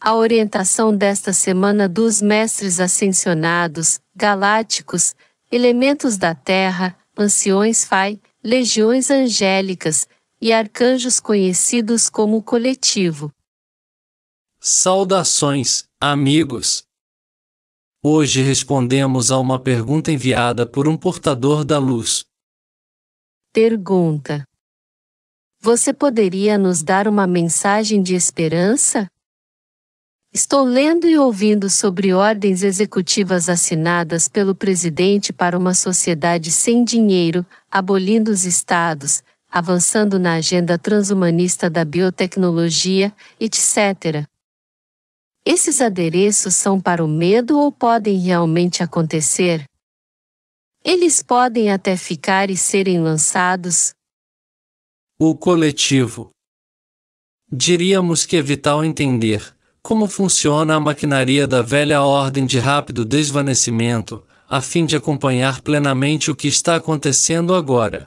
A orientação desta semana dos mestres ascensionados, galácticos, elementos da terra, anciões fai, legiões angélicas e arcanjos conhecidos como coletivo. Saudações, amigos! Hoje respondemos a uma pergunta enviada por um portador da luz. Pergunta: Você poderia nos dar uma mensagem de esperança? Estou lendo e ouvindo sobre ordens executivas assinadas pelo presidente para uma sociedade sem dinheiro, abolindo os estados, avançando na agenda transhumanista da biotecnologia, etc. Esses adereços são para o medo ou podem realmente acontecer? Eles podem até ficar e serem lançados? O coletivo. Diríamos que é vital entender como funciona a maquinaria da velha ordem de rápido desvanecimento, a fim de acompanhar plenamente o que está acontecendo agora.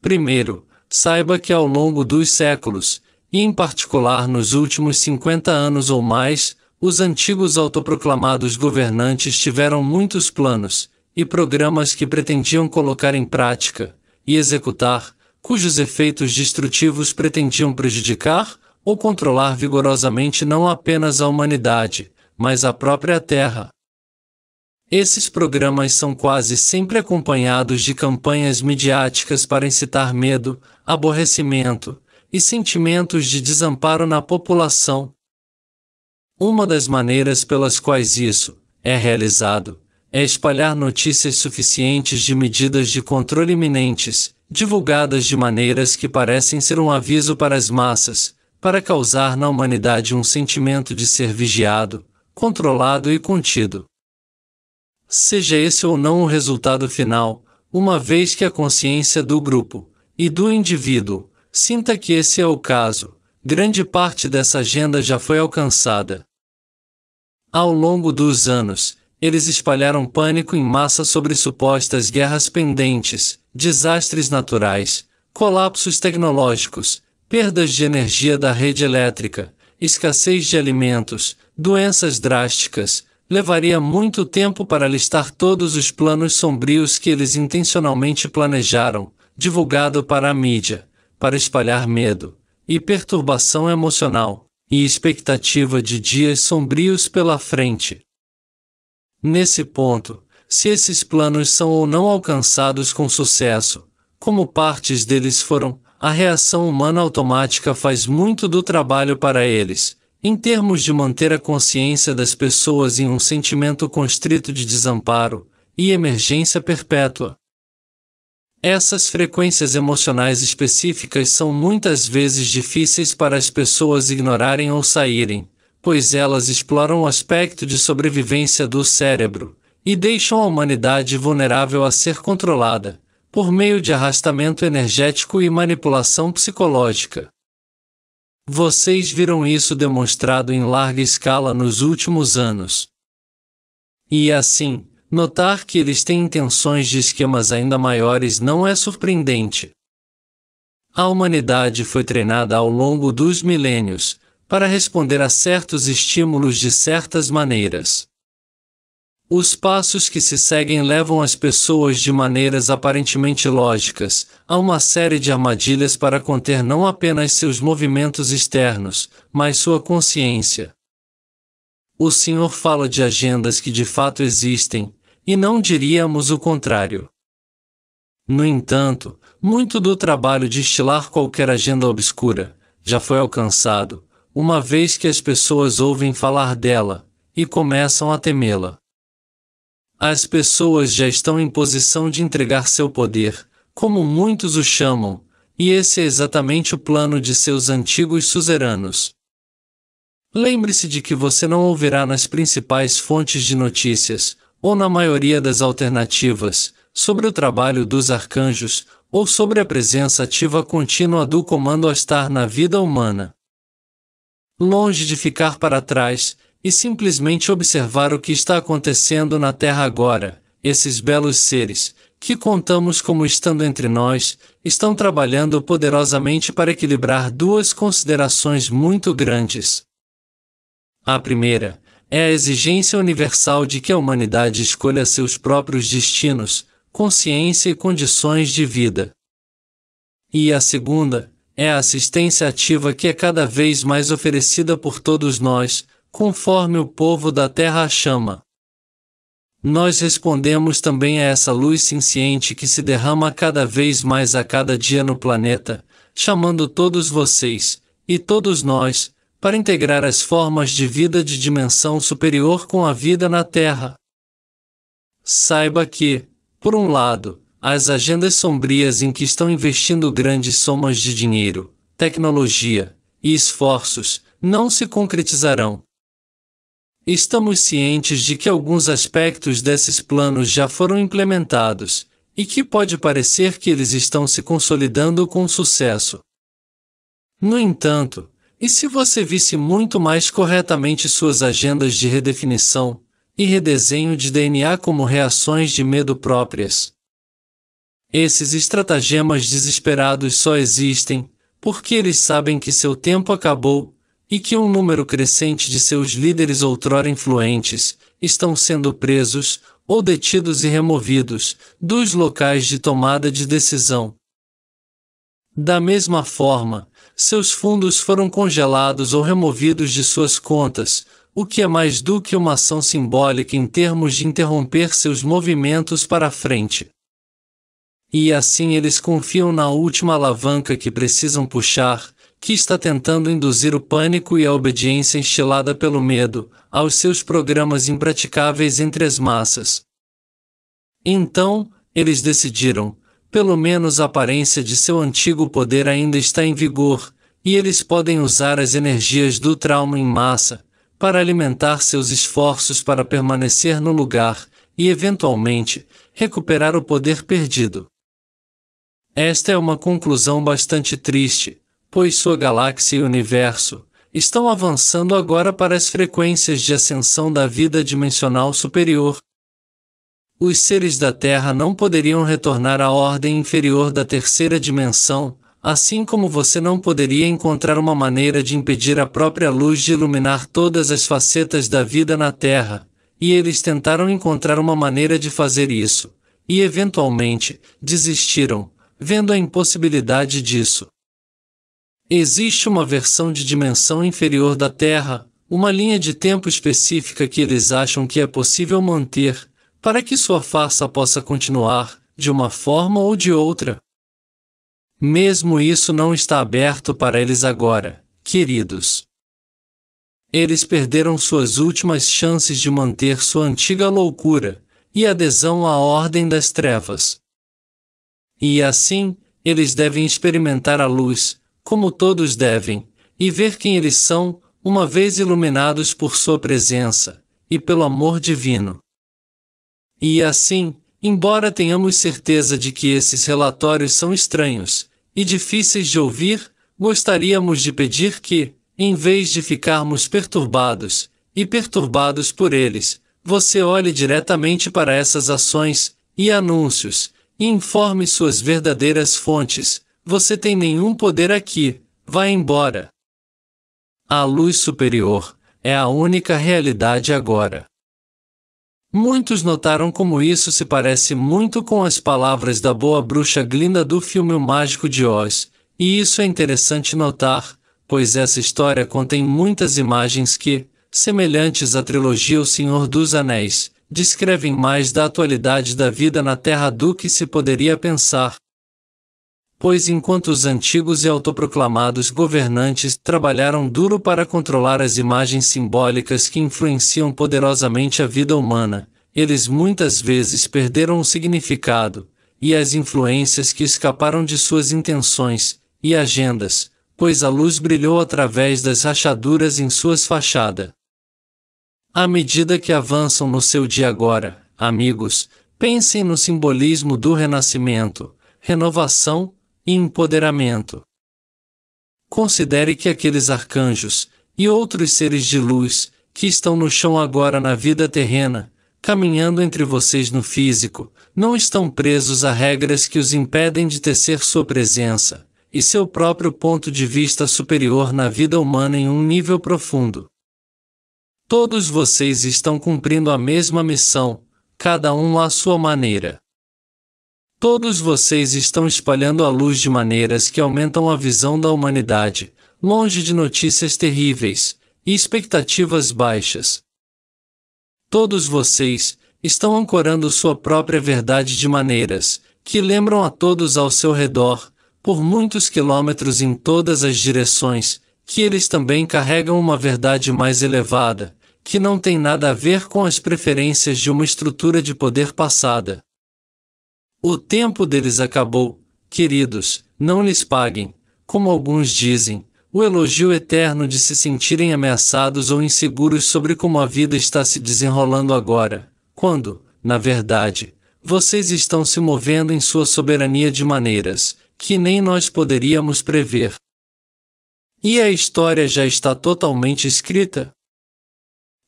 Primeiro, saiba que ao longo dos séculos, e em particular nos últimos 50 anos ou mais, os antigos autoproclamados governantes tiveram muitos planos e programas que pretendiam colocar em prática e executar, cujos efeitos destrutivos pretendiam prejudicar, ou controlar vigorosamente não apenas a humanidade, mas a própria Terra. Esses programas são quase sempre acompanhados de campanhas midiáticas para incitar medo, aborrecimento e sentimentos de desamparo na população. Uma das maneiras pelas quais isso é realizado é espalhar notícias suficientes de medidas de controle iminentes, divulgadas de maneiras que parecem ser um aviso para as massas, para causar na humanidade um sentimento de ser vigiado, controlado e contido. Seja esse ou não o resultado final, uma vez que a consciência do grupo e do indivíduo sinta que esse é o caso, grande parte dessa agenda já foi alcançada. Ao longo dos anos, eles espalharam pânico em massa sobre supostas guerras pendentes, desastres naturais, colapsos tecnológicos, perdas de energia da rede elétrica, escassez de alimentos, doenças drásticas, levaria muito tempo para listar todos os planos sombrios que eles intencionalmente planejaram, divulgado para a mídia, para espalhar medo e perturbação emocional, e expectativa de dias sombrios pela frente. Nesse ponto, se esses planos são ou não alcançados com sucesso, como partes deles foram, a reação humana automática faz muito do trabalho para eles, em termos de manter a consciência das pessoas em um sentimento constrito de desamparo e emergência perpétua. Essas frequências emocionais específicas são muitas vezes difíceis para as pessoas ignorarem ou saírem, pois elas exploram o aspecto de sobrevivência do cérebro e deixam a humanidade vulnerável a ser controlada por meio de arrastamento energético e manipulação psicológica. Vocês viram isso demonstrado em larga escala nos últimos anos. E assim, notar que eles têm intenções de esquemas ainda maiores não é surpreendente. A humanidade foi treinada ao longo dos milênios para responder a certos estímulos de certas maneiras. Os passos que se seguem levam as pessoas de maneiras aparentemente lógicas a uma série de armadilhas para conter não apenas seus movimentos externos, mas sua consciência. O Senhor fala de agendas que de fato existem, e não diríamos o contrário. No entanto, muito do trabalho de estilar qualquer agenda obscura já foi alcançado, uma vez que as pessoas ouvem falar dela e começam a temê-la. As pessoas já estão em posição de entregar seu poder, como muitos o chamam, e esse é exatamente o plano de seus antigos suzeranos. Lembre-se de que você não ouvirá nas principais fontes de notícias, ou na maioria das alternativas, sobre o trabalho dos arcanjos, ou sobre a presença ativa contínua do comando a estar na vida humana. Longe de ficar para trás, e simplesmente observar o que está acontecendo na Terra agora. Esses belos seres, que contamos como estando entre nós, estão trabalhando poderosamente para equilibrar duas considerações muito grandes. A primeira é a exigência universal de que a humanidade escolha seus próprios destinos, consciência e condições de vida. E a segunda é a assistência ativa que é cada vez mais oferecida por todos nós, conforme o povo da terra a chama. Nós respondemos também a essa luz ciente que se derrama cada vez mais a cada dia no planeta, chamando todos vocês, e todos nós, para integrar as formas de vida de dimensão superior com a vida na Terra. Saiba que, por um lado, as agendas sombrias em que estão investindo grandes somas de dinheiro, tecnologia e esforços não se concretizarão, Estamos cientes de que alguns aspectos desses planos já foram implementados, e que pode parecer que eles estão se consolidando com sucesso. No entanto, e se você visse muito mais corretamente suas agendas de redefinição e redesenho de DNA como reações de medo próprias? Esses estratagemas desesperados só existem porque eles sabem que seu tempo acabou e que um número crescente de seus líderes outrora influentes estão sendo presos ou detidos e removidos dos locais de tomada de decisão. Da mesma forma, seus fundos foram congelados ou removidos de suas contas, o que é mais do que uma ação simbólica em termos de interromper seus movimentos para a frente. E assim eles confiam na última alavanca que precisam puxar, que está tentando induzir o pânico e a obediência instilada pelo medo, aos seus programas impraticáveis entre as massas. Então, eles decidiram, pelo menos a aparência de seu antigo poder ainda está em vigor, e eles podem usar as energias do trauma em massa, para alimentar seus esforços para permanecer no lugar e, eventualmente, recuperar o poder perdido. Esta é uma conclusão bastante triste, pois sua galáxia e universo estão avançando agora para as frequências de ascensão da vida dimensional superior. Os seres da Terra não poderiam retornar à ordem inferior da terceira dimensão, assim como você não poderia encontrar uma maneira de impedir a própria luz de iluminar todas as facetas da vida na Terra, e eles tentaram encontrar uma maneira de fazer isso, e eventualmente, desistiram, vendo a impossibilidade disso. Existe uma versão de dimensão inferior da Terra, uma linha de tempo específica que eles acham que é possível manter, para que sua farsa possa continuar, de uma forma ou de outra. Mesmo isso não está aberto para eles agora, queridos. Eles perderam suas últimas chances de manter sua antiga loucura e adesão à Ordem das Trevas. E assim, eles devem experimentar a luz, como todos devem, e ver quem eles são, uma vez iluminados por sua presença, e pelo amor divino. E assim, embora tenhamos certeza de que esses relatórios são estranhos e difíceis de ouvir, gostaríamos de pedir que, em vez de ficarmos perturbados e perturbados por eles, você olhe diretamente para essas ações e anúncios e informe suas verdadeiras fontes, você tem nenhum poder aqui, vá embora. A luz superior é a única realidade agora. Muitos notaram como isso se parece muito com as palavras da boa bruxa Glinda do filme O Mágico de Oz, e isso é interessante notar, pois essa história contém muitas imagens que, semelhantes à trilogia O Senhor dos Anéis, descrevem mais da atualidade da vida na Terra do que se poderia pensar pois enquanto os antigos e autoproclamados governantes trabalharam duro para controlar as imagens simbólicas que influenciam poderosamente a vida humana, eles muitas vezes perderam o significado, e as influências que escaparam de suas intenções e agendas, pois a luz brilhou através das rachaduras em suas fachadas. À medida que avançam no seu dia agora, amigos, pensem no simbolismo do renascimento, renovação e empoderamento. Considere que aqueles arcanjos, e outros seres de luz, que estão no chão agora na vida terrena, caminhando entre vocês no físico, não estão presos a regras que os impedem de tecer sua presença e seu próprio ponto de vista superior na vida humana em um nível profundo. Todos vocês estão cumprindo a mesma missão, cada um à sua maneira. Todos vocês estão espalhando a luz de maneiras que aumentam a visão da humanidade, longe de notícias terríveis e expectativas baixas. Todos vocês estão ancorando sua própria verdade de maneiras que lembram a todos ao seu redor, por muitos quilômetros em todas as direções, que eles também carregam uma verdade mais elevada, que não tem nada a ver com as preferências de uma estrutura de poder passada. O tempo deles acabou, queridos, não lhes paguem, como alguns dizem, o elogio eterno de se sentirem ameaçados ou inseguros sobre como a vida está se desenrolando agora, quando, na verdade, vocês estão se movendo em sua soberania de maneiras que nem nós poderíamos prever. E a história já está totalmente escrita?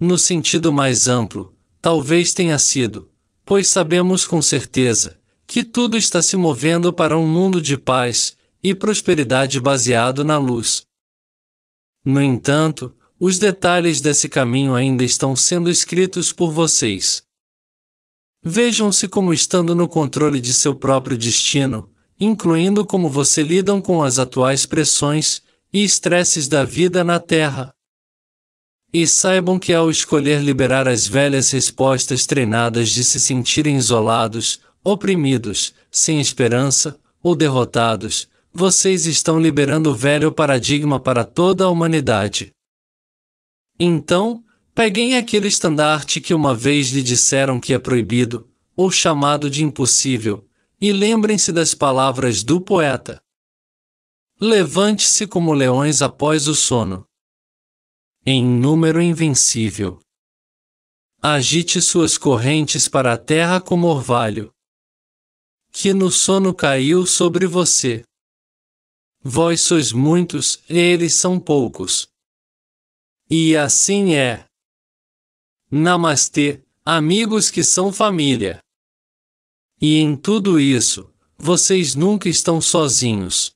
No sentido mais amplo, talvez tenha sido, pois sabemos com certeza que tudo está se movendo para um mundo de paz e prosperidade baseado na luz. No entanto, os detalhes desse caminho ainda estão sendo escritos por vocês. Vejam-se como estando no controle de seu próprio destino, incluindo como você lidam com as atuais pressões e estresses da vida na Terra. E saibam que ao escolher liberar as velhas respostas treinadas de se sentirem isolados, oprimidos, sem esperança ou derrotados, vocês estão liberando o velho paradigma para toda a humanidade. Então, peguem aquele estandarte que uma vez lhe disseram que é proibido, ou chamado de impossível, e lembrem-se das palavras do poeta. Levante-se como leões após o sono. Em número invencível. Agite suas correntes para a terra como orvalho que no sono caiu sobre você. Vós sois muitos, eles são poucos. E assim é. Namastê, amigos que são família. E em tudo isso, vocês nunca estão sozinhos.